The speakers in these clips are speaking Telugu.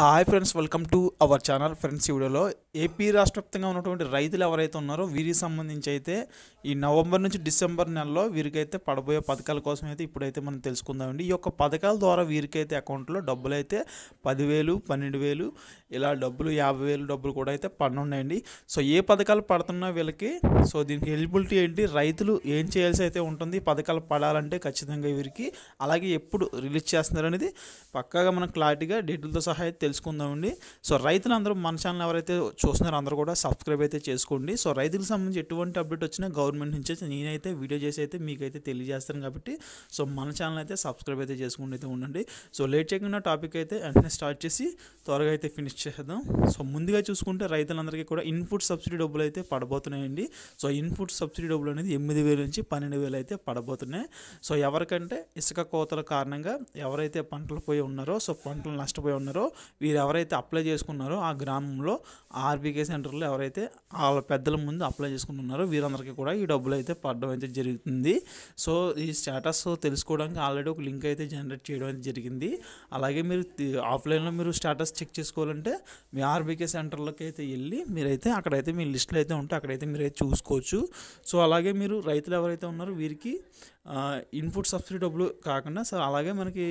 hi friends welcome to our channel friends వీడియోలో ఏపీ రాష్ట్ర వ్యాప్తంగా ఉన్నటువంటి రైతులు ఎవరైతే ఉన్నారో వీరికి సంబంధించి అయితే ఈ నవంబర్ నుంచి డిసెంబర్ నెలలో వీరికైతే పడబోయే పథకాల కోసం అయితే ఇప్పుడైతే మనం తెలుసుకుందామండి ఈ యొక్క పథకాల ద్వారా వీరికైతే అకౌంట్లో డబ్బులు అయితే పదివేలు పన్నెండు వేలు ఇలా డబ్బులు యాభై వేలు డబ్బులు కూడా అయితే పడున్నాయండి సో ఏ పథకాలు పడుతున్నా వీళ్ళకి సో దీనికి ఎలిజిబిలిటీ ఏంటి రైతులు ఏం చేయాల్సి అయితే ఉంటుంది పథకాలు పడాలంటే ఖచ్చితంగా వీరికి అలాగే ఎప్పుడు రిలీజ్ చేస్తున్నారు అనేది పక్కాగా మనం క్లారిటీగా డీటెయిల్తో సహా అయితే తెలుసుకుందామండి సో రైతులందరూ మన ఛానల్ ఎవరైతే చూస్తున్నారో అందరూ కూడా సబ్స్క్రైబ్ అయితే చేసుకోండి సో రైతులకు సంబంధించి ఎటువంటి అప్డేట్ వచ్చినా గవర్నమెంట్ నుంచి అయితే నేనైతే వీడియో చేసి అయితే మీకైతే తెలియజేస్తాను కాబట్టి సో మన ఛానల్ అయితే సబ్స్క్రైబ్ అయితే చేసుకుంటూ అయితే ఉండండి సో లేట్ చేయకుండా టాపిక్ అయితే వెంటనే స్టార్ట్ చేసి త్వరగా అయితే ఫినిష్ చేద్దాం సో ముందుగా చూసుకుంటే రైతులందరికీ కూడా ఇన్పుట్ సబ్సిడీ డబ్బులు అయితే పడబోతున్నాయండి సో ఇన్పుట్ సబ్సిడీ డబ్బులు అనేది ఎనిమిది వేల నుంచి పన్నెండు వేలు అయితే పడబోతున్నాయి సో ఎవరికంటే ఇసుక కోతల కారణంగా ఎవరైతే పంటలు పోయి ఉన్నారో సో పంటలు నష్టపోయి ఉన్నారో వీరు ఎవరైతే అప్లై చేసుకున్నారో ఆ గ్రామంలో ఆర్బీకే సెంటర్లో ఎవరైతే వాళ్ళ పెద్దల ముందు అప్లై చేసుకుంటున్నారో వీరందరికీ కూడా ఈ డబ్బులు అయితే పడడం అయితే జరుగుతుంది సో ఈ స్టేటస్ తెలుసుకోవడానికి ఆల్రెడీ ఒక లింక్ అయితే జనరేట్ చేయడం అయితే జరిగింది అలాగే మీరు ఆఫ్లైన్లో మీరు స్టేటస్ చెక్ చేసుకోవాలంటే మీ ఆర్బీకే సెంటర్లోకి అయితే వెళ్ళి మీరైతే అక్కడైతే మీ లిస్టులు అయితే ఉంటే అక్కడైతే మీరైతే చూసుకోవచ్చు సో అలాగే మీరు రైతులు ఎవరైతే ఉన్నారో వీరికి ఇన్పుట్ సబ్సిడీ డబ్బులు కాకుండా సో అలాగే మనకి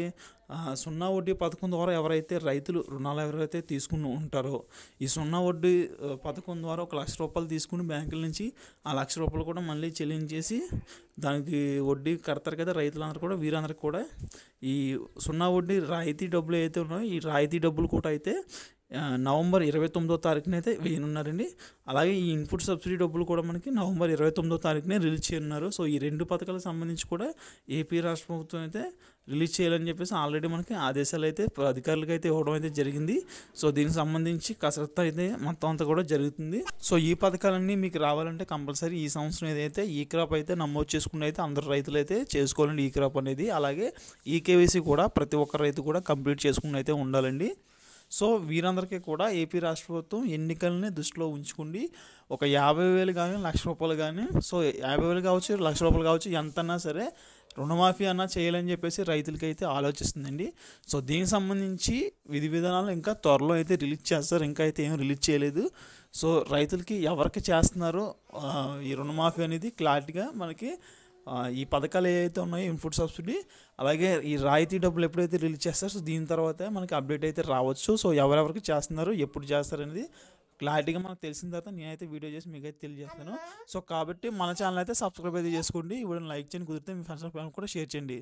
సున్నా వడ్డీ పథకం ద్వారా ఎవరైతే రైతులు రుణాలు ఎవరైతే తీసుకుని ఉంటారో ఈ సున్నా వడ్డీ పథకం ద్వారా ఒక లక్ష రూపాయలు తీసుకుని బ్యాంకుల నుంచి ఆ లక్ష రూపాయలు కూడా మళ్ళీ చెల్లించేసి దానికి వడ్డీ కడతారు కదా రైతులందరూ కూడా వీరందరికీ కూడా ఈ సున్నా వడ్డీ రాయితీ డబ్బులు అయితే ఉన్నాయో ఈ రాయితీ డబ్బులు కూడా అయితే నవంబర్ ఇరవై తొమ్మిదో తారీఖున అయితే వేయనున్నారండి అలాగే ఈ ఇన్పుట్ సబ్సిడీ డబ్బులు కూడా మనకి నవంబర్ ఇరవై తొమ్మిదో తారీఖునే రిలీజ్ చేయనున్నారు సో ఈ రెండు పథకాలకు సంబంధించి కూడా ఏపీ రాష్ట్ర ప్రభుత్వం అయితే రిలీజ్ చేయాలని చెప్పేసి ఆల్రెడీ మనకి ఆదేశాలు అయితే అధికారులకు అయితే ఇవ్వడం అయితే జరిగింది సో దీనికి సంబంధించి కసరత్తు అయితే మొత్తం అంతా కూడా జరుగుతుంది సో ఈ పథకాలన్నీ మీకు రావాలంటే కంపల్సరీ ఈ సంవత్సరం ఏదైతే ఈ క్రాప్ అయితే నమోదు చేసుకుని అయితే అందరు రైతులు అయితే చేసుకోవాలండి ఈ క్రాప్ అనేది అలాగే ఈ కేవైసీ కూడా ప్రతి ఒక్క రైతు కూడా కంప్లీట్ చేసుకుని అయితే ఉండాలండి సో వీరందరికీ కూడా ఏపీ రాష్ట్ర ప్రభుత్వం ఎన్నికల్ని దృష్టిలో ఉంచుకుండి ఒక యాభై వేలు కానీ లక్ష రూపాయలు కానీ సో యాభై వేలు కావచ్చు లక్ష రూపాయలు కావచ్చు ఎంతన్నా సరే రుణమాఫీ అన్నా చేయాలని చెప్పేసి రైతులకైతే ఆలోచిస్తుందండి సో దీనికి సంబంధించి విధి విధానాలు ఇంకా త్వరలో అయితే రిలీజ్ చేస్తారు ఇంకా అయితే ఏం రిలీజ్ చేయలేదు సో రైతులకి ఎవరికి చేస్తున్నారో ఈ రుణమాఫీ అనేది క్లారిటీగా మనకి ఈ పథకాలు ఏవైతే ఉన్నాయో ఇన్పుట్ సబ్సిడీ అలాగే ఈ రాయితీ డబ్బులు ఎప్పుడైతే రిలీజ్ చేస్తారో సో దీని తర్వాత మనకి అప్డేట్ అయితే రావచ్చు సో ఎవరెవరికి చేస్తున్నారు ఎప్పుడు చేస్తారు అనేది క్లారిటీగా మనకు తెలిసిన తర్వాత నేనైతే వీడియో చేసి మీకు అయితే తెలియజేస్తాను సో కాబట్టి మన ఛానల్ అయితే సబ్స్క్రైబ్ అయితే చేసుకోండి ఇవ్వడం లైక్ చేయండి కుదిరితే మీ ఫ్రెండ్స్ ఫ్యామిలీ కూడా షేర్ చేయండి